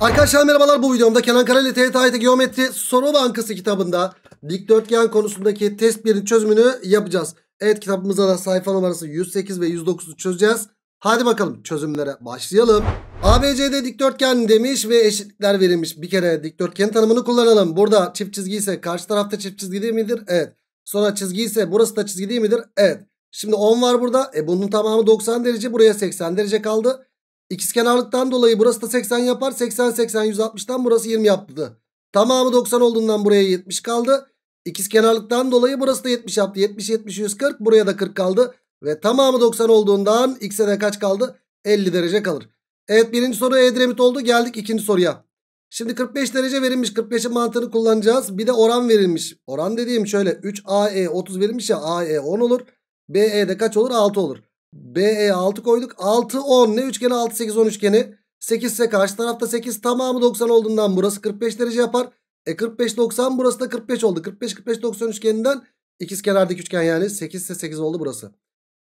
Arkadaşlar merhabalar bu videomda Kenan Karayla TYT'de Geometri Soru Bankası kitabında dikdörtgen konusundaki test birinin çözümünü yapacağız. Evet kitabımızda da sayfa numarası 108 ve 109'u çözeceğiz. Hadi bakalım çözümlere başlayalım. ABC'de dikdörtgen demiş ve eşitlikler verilmiş. Bir kere dikdörtgen tanımını kullanalım. Burada çift çizgi ise karşı tarafta çift çizgi değil midir? Evet. Sonra çizgi ise burası da çizgi değil midir? Evet. Şimdi 10 var burada. E bunun tamamı 90 derece buraya 80 derece kaldı. İkizkenarlıktan dolayı burası da 80 yapar. 80 80 160'tan burası 20 yaptı. Tamamı 90 olduğundan buraya 70 kaldı. İkizkenarlıktan dolayı burası da 70 yaptı. 70 70 140 buraya da 40 kaldı. Ve tamamı 90 olduğundan x'e de kaç kaldı? 50 derece kalır. Evet birinci soru Edremit oldu. Geldik ikinci soruya. Şimdi 45 derece verilmiş. 45'in mantığını kullanacağız. Bir de oran verilmiş. Oran dediğim şöyle 3AE 30 verilmiş ya AE 10 olur. BE de kaç olur? 6 olur. B'e 6 koyduk. 6 10 ne üçgeni 6 8 10 üçgeni. 8 ise karşı tarafta 8 tamamı 90 olduğundan burası 45 derece yapar. E 45 90 burası da 45 oldu. 45 45 90 üçgeninden ikiz kenardaki üçgen yani 8 ise 8 oldu burası.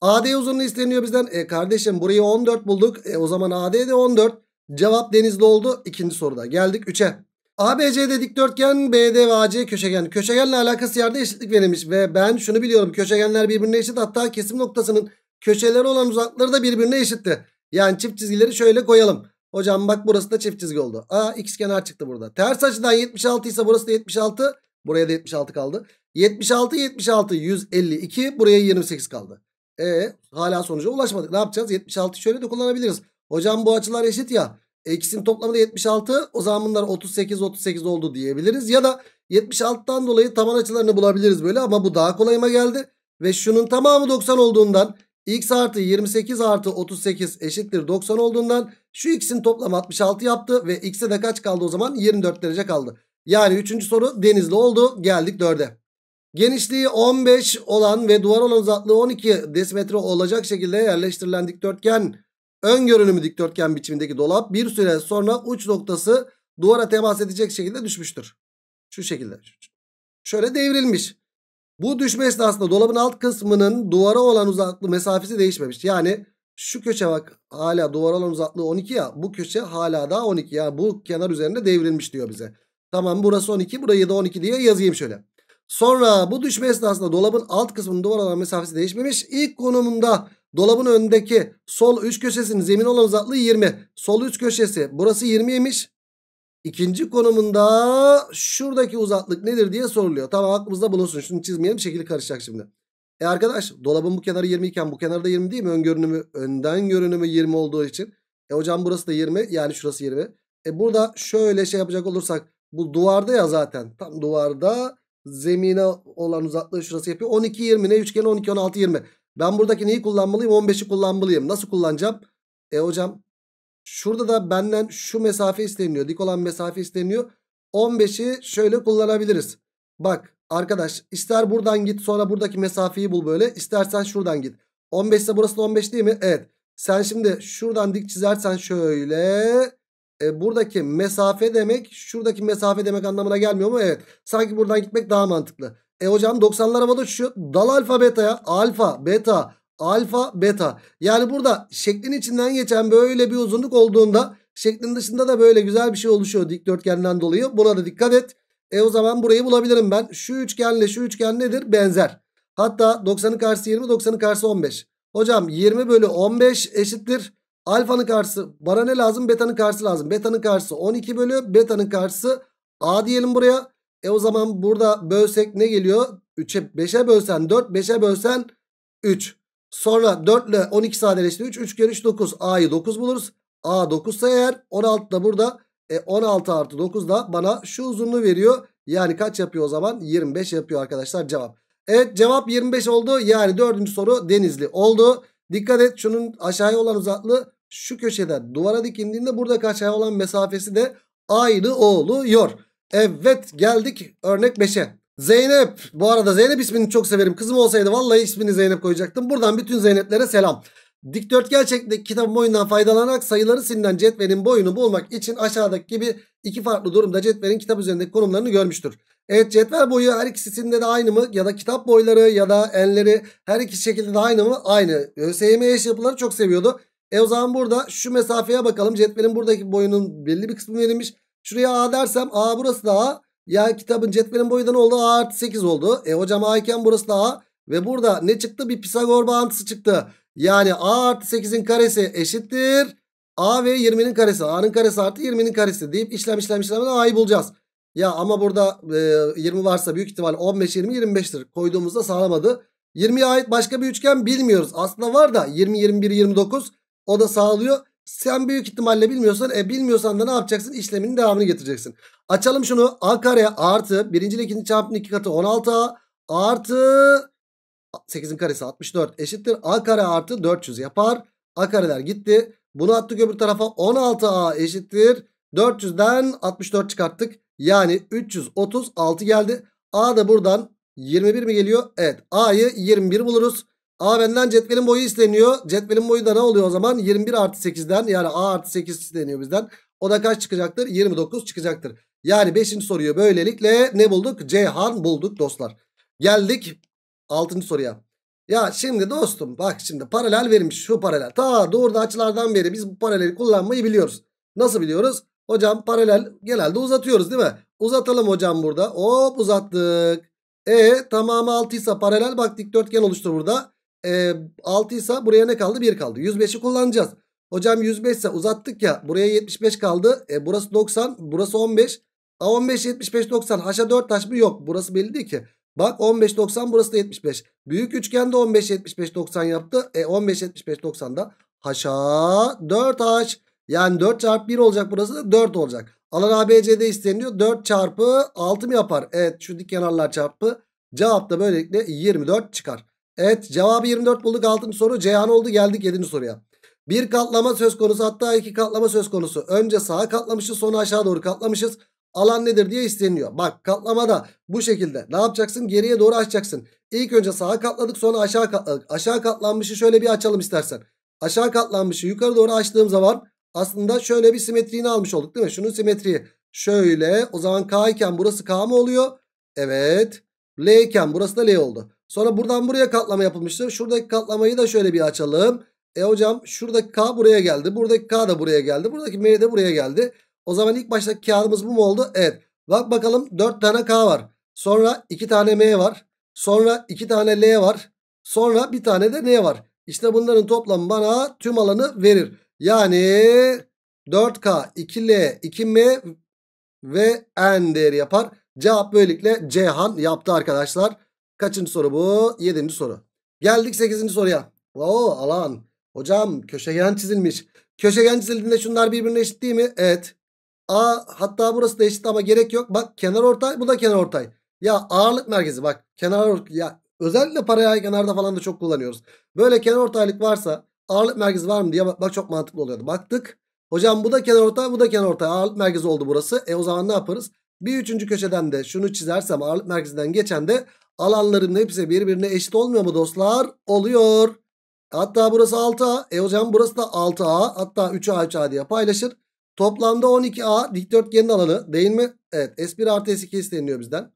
AD uzunluğu isteniyor bizden. E kardeşim burayı 14 bulduk. E o zaman AD de 14. Cevap denizli oldu. İkinci soruda geldik 3'e. ABC'de dikdörtgen, BD ve AC köşegen. Köşegenle alakası yerde eşitlik verilmiş ve ben şunu biliyorum. Köşegenler birbirine eşit hatta kesim noktasının köşeleri olan uzakları da birbirine eşitti. Yani çift çizgileri şöyle koyalım. Hocam bak burası da çift çizgi oldu. Aa x kenar çıktı burada. Ters açıdan 76 ise burası da 76. Buraya da 76 kaldı. 76 76 152 buraya 28 kaldı. E hala sonuca ulaşmadık. Ne yapacağız? 76 şöyle de kullanabiliriz. Hocam bu açılar eşit ya. X'in toplamı da 76. O zaman bunlar 38 38 oldu diyebiliriz. Ya da 76'tan dolayı taban açılarını bulabiliriz böyle ama bu daha kolayıma geldi. Ve şunun tamamı 90 olduğundan x artı 28 artı 38 eşittir 90 olduğundan şu x'in toplam 66 yaptı ve x'e de kaç kaldı o zaman? 24 derece kaldı. Yani 3. soru denizli oldu. Geldik 4'e. Genişliği 15 olan ve duvar olan uzaklığı 12 desimetre olacak şekilde yerleştirilen dikdörtgen ön görünümü dikdörtgen biçimindeki dolap bir süre sonra uç noktası duvara temas edecek şekilde düşmüştür. Şu şekilde. Şöyle devrilmiş. Bu düşme esnasında dolabın alt kısmının duvara olan uzaklığı mesafesi değişmemiş. Yani şu köşe bak hala duvara olan uzaklığı 12 ya. Bu köşe hala daha 12 ya. Bu kenar üzerinde devrilmiş diyor bize. Tamam burası 12 burayı da 12 diye yazayım şöyle. Sonra bu düşme esnasında dolabın alt kısmının duvara olan mesafesi değişmemiş. İlk konumunda dolabın önündeki sol üç köşesinin zemin olan uzaklığı 20. Sol üç köşesi burası 20 20'ymiş. İkinci konumunda şuradaki uzaklık nedir diye soruluyor. Tamam aklımızda bulunsun. Şunu çizmeyelim şekil karışacak şimdi. E arkadaş dolabın bu kenarı 20 iken bu kenarda 20 değil mi? Ön görünümü önden görünümü 20 olduğu için. E hocam burası da 20 yani şurası 20. E burada şöyle şey yapacak olursak bu duvarda ya zaten tam duvarda zemine olan uzaklığı şurası yapıyor. 12 20 ne üçgen? 12 16 20. Ben buradaki neyi kullanmalıyım? 15'i kullanmalıyım. Nasıl kullanacağım? E hocam Şurada da benden şu mesafe isteniyor. Dik olan mesafe isteniyor. 15'i şöyle kullanabiliriz. Bak arkadaş ister buradan git sonra buradaki mesafeyi bul böyle. İstersen şuradan git. 15 ise burası da 15 değil mi? Evet. Sen şimdi şuradan dik çizersen şöyle. E, buradaki mesafe demek şuradaki mesafe demek anlamına gelmiyor mu? Evet. Sanki buradan gitmek daha mantıklı. E hocam 90'lar havada uçuşuyor. Dal alfa beta ya? Alfa, beta, alfa beta. Yani burada şeklin içinden geçen böyle bir uzunluk olduğunda şeklin dışında da böyle güzel bir şey oluşuyor dikdörtgenden dolayı. Buna da dikkat et. E o zaman burayı bulabilirim ben. Şu üçgenle şu üçgen nedir? Benzer. Hatta 90'ın karşısı 20 90'ın karşısı 15. Hocam 20 bölü 15 eşittir. Alfanın karşısı bana ne lazım? Betanın karşısı lazım. Betanın karşısı 12 bölü betanın karşısı A diyelim buraya. E o zaman burada bölsek ne geliyor? 3'e 5'e bölsen 4 5'e bölsen 3. Sonra 4 ile 12 sadeleşti 3. 3 kere 3 9. A'yı 9 buluruz. A 9 ise eğer 16 da burada. E 16 artı 9 da bana şu uzunluğu veriyor. Yani kaç yapıyor o zaman? 25 yapıyor arkadaşlar cevap. Evet cevap 25 oldu. Yani dördüncü soru Denizli oldu. Dikkat et şunun aşağıya olan uzaklığı şu köşeden duvara dikindiğinde burada aşağıya olan mesafesi de aynı oluyor. Evet geldik örnek 5'e. Zeynep. Bu arada Zeynep ismini çok severim. Kızım olsaydı vallahi ismini Zeynep koyacaktım. Buradan bütün Zeyneplere selam. Dikdörtgen şeklindeki kitabın boyundan faydalanarak sayıları silinen cetvelin boyunu bulmak için aşağıdaki gibi iki farklı durumda cetvelin kitap üzerindeki konumlarını görmüştür. Evet cetvel boyu her ikisinde de aynı mı? Ya da kitap boyları ya da enleri her iki şekilde de aynı mı? Aynı. ÖSYM eş yapıları çok seviyordu. E o zaman burada şu mesafeye bakalım. Cetvelin buradaki boyunun belli bir kısmı verilmiş. Şuraya A dersem A burası da A. Ya kitabın cetvelin boyu da ne oldu? A artı 8 oldu. E hocam A iken burası da A. Ve burada ne çıktı? Bir Pisagor bağıntısı çıktı. Yani A artı 8'in karesi eşittir. A ve 20'nin karesi. A'nın karesi artı 20'nin karesi deyip işlem işlem işlemden A'yı bulacağız. Ya ama burada e, 20 varsa büyük ihtimal 15, 20, 25'tir. Koyduğumuzda sağlamadı. 20'ye ait başka bir üçgen bilmiyoruz. Aslında var da 20, 21, 29 o da sağlıyor. Sen büyük ihtimalle bilmiyorsan e bilmiyorsan da ne yapacaksın? İşleminin devamını getireceksin. Açalım şunu. A kare artı birinci ile ikinci çarpımın iki katı 16A artı 8'in karesi 64 eşittir. A kare artı 400 yapar. A kareler gitti. Bunu attık öbür tarafa 16A eşittir. 400'den 64 çıkarttık. Yani 336 geldi. A da buradan 21 mi geliyor? Evet A'yı 21 buluruz. A benden cetvelin boyu isteniyor. Cetvelin boyu da ne oluyor o zaman? 21 artı 8'den yani A artı 8 isteniyor bizden. O da kaç çıkacaktır? 29 çıkacaktır. Yani 5. soruyu böylelikle ne bulduk? Ceyhan bulduk dostlar. Geldik 6. soruya. Ya şimdi dostum bak şimdi paralel verilmiş şu paralel. Ta doğruda açılardan beri biz bu paraleli kullanmayı biliyoruz. Nasıl biliyoruz? Hocam paralel genelde uzatıyoruz değil mi? Uzatalım hocam burada. Hop uzattık. E tamamı 6 ise paralel bak dikdörtgen oluştu burada e, 6 ise buraya ne kaldı? 1 kaldı. 105'i kullanacağız. Hocam 105 ise uzattık ya. Buraya 75 kaldı. E, burası 90. Burası 15. A 15, 75, 90. Haşa 4 taş mı? Yok. Burası belli değil ki. Bak 15, 90. Burası da 75. Büyük üçgende 15, 75, 90 yaptı. E 15, 75, 90 da haşa 4 haş. Yani 4 çarpı 1 olacak. Burası da 4 olacak. Alan ABC'de isteniyor. 4 çarpı 6 mı yapar? Evet şu dik kenarlar çarpı. Cevap da böylelikle 24 çıkar. Evet cevabı 24 bulduk 6. soru Ceyhan oldu geldik 7. soruya. Bir katlama söz konusu hatta iki katlama söz konusu. Önce sağa katlamışız sonra aşağı doğru katlamışız. Alan nedir diye isteniyor. Bak katlamada bu şekilde ne yapacaksın geriye doğru açacaksın. İlk önce sağa katladık sonra aşağı katladık. Aşağı katlanmışı şöyle bir açalım istersen. Aşağı katlanmışı yukarı doğru açtığım zaman aslında şöyle bir simetriğini almış olduk değil mi? Şunun simetriği şöyle o zaman K iken burası K mı oluyor? Evet. L iken burası da L oldu. Sonra buradan buraya katlama yapılmıştır. Şuradaki katlamayı da şöyle bir açalım. E hocam şuradaki K buraya geldi. Buradaki K da buraya geldi. Buradaki M de buraya geldi. O zaman ilk başta kağıdımız bu mu oldu? Evet. Bak bakalım 4 tane K var. Sonra 2 tane M var. Sonra 2 tane L var. Sonra bir tane de N var. İşte bunların toplamı bana tüm alanı verir. Yani 4K, 2L, 2M ve N değeri yapar. Cevap böylelikle Cihan yaptı arkadaşlar. Kaçıncı soru bu? Yedinci soru. Geldik sekizinci soruya. Oo alan. Hocam köşegen çizilmiş. Köşegen çizildiğinde şunlar birbirine eşit değil mi? Evet. A hatta burası da eşit ama gerek yok. Bak kenar ortay bu da kenar ortay. Ya ağırlık merkezi bak kenar ya özellikle paraya kenarda falan da çok kullanıyoruz. Böyle kenar ortaylık varsa ağırlık merkezi var mı diye bak, bak çok mantıklı oluyordu. Baktık. Hocam bu da kenar ortay bu da kenar ortay ağırlık merkezi oldu burası. E o zaman ne yaparız? Bir üçüncü köşeden de şunu çizersem ağırlık merkezinden geçen de Alanların hepsi birbirine eşit olmuyor mu dostlar? Oluyor. Hatta burası 6A. E hocam burası da 6A. Hatta 3A 3A diye paylaşır. Toplamda 12A dikdörtgenin alanı değil mi? Evet S1 artı S2 isteniyor bizden.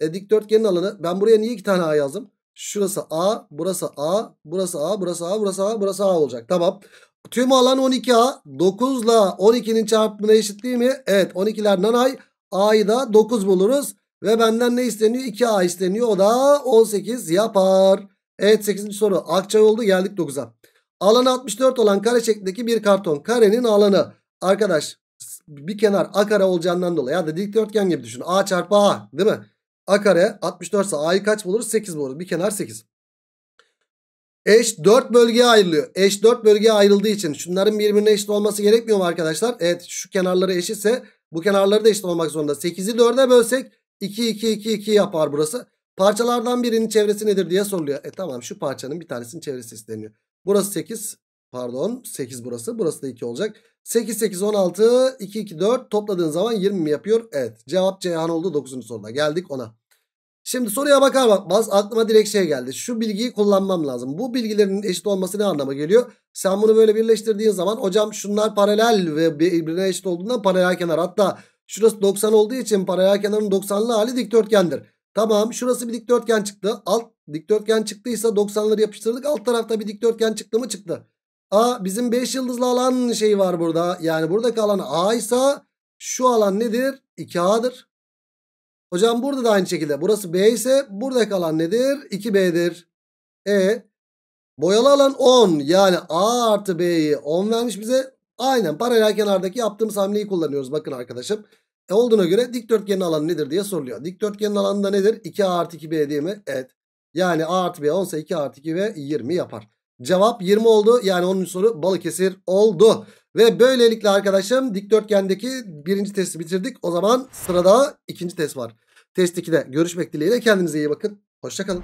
E, dikdörtgenin alanı. Ben buraya niye iki tane A yazdım? Şurası A, burası A, burası A, burası A, burası A, burası A olacak. Tamam. Tüm alan 12A. 9 ile 12'nin çarpımına eşit değil mi? Evet 12'ler nanay. A'yı da 9 buluruz. Ve benden ne isteniyor? 2A isteniyor. O da 18 yapar. Evet 8. soru. Akçay oldu geldik 9'a. Alan 64 olan kare şeklindeki bir karton. Karenin alanı. Arkadaş bir kenar A kare olacağından dolayı ya da dikdörtgen gibi düşün. A çarpı A değil mi? A kare 64 ise A'yı kaç buluruz? 8 buluruz. Bir kenar 8. Eş 4 bölgeye ayrılıyor. Eş 4 bölgeye ayrıldığı için şunların birbirine eşit olması gerekmiyor mu arkadaşlar? Evet şu kenarları eşitse bu kenarları da eşit olmak zorunda. 8'i 4'e bölsek 2 2 2 2 yapar burası. Parçalardan birinin çevresi nedir diye soruluyor. E tamam şu parçanın bir tanesinin çevresi isteniyor. Burası 8 pardon 8 burası burası da 2 olacak. 8 8 16 2 2 4 topladığın zaman 20 mi yapıyor? Evet cevap Ceyhan oldu 9. soruda geldik ona. Şimdi soruya bakar bakmaz aklıma direkt şey geldi. Şu bilgiyi kullanmam lazım. Bu bilgilerin eşit olması ne anlama geliyor? Sen bunu böyle birleştirdiğin zaman hocam şunlar paralel ve birbirine eşit olduğundan paralel kenar. Hatta Şurası 90 olduğu için paralel kenarın 90'lı hali dikdörtgendir. Tamam şurası bir dikdörtgen çıktı. Alt dikdörtgen çıktıysa 90'ları yapıştırdık. Alt tarafta bir dikdörtgen çıktı mı çıktı. A bizim 5 yıldızlı alan şey var burada. Yani buradaki kalan A ise şu alan nedir? 2A'dır. Hocam burada da aynı şekilde. Burası B ise buradaki kalan nedir? 2B'dir. E boyalı alan 10. Yani A artı B'yi 10 vermiş bize. Aynen paralel kenardaki yaptığımız hamleyi kullanıyoruz. Bakın arkadaşım. E olduğuna göre dikdörtgenin alanı nedir diye soruluyor. Dikdörtgenin alanı da nedir? 2A artı 2B değil mi? Evet. Yani A artı B 10 ise 2 artı 2B 20 yapar. Cevap 20 oldu. Yani onun soru Balıkesir oldu. Ve böylelikle arkadaşım dikdörtgendeki birinci testi bitirdik. O zaman sırada ikinci test var. Test 2'de görüşmek dileğiyle. Kendinize iyi bakın. Hoşçakalın.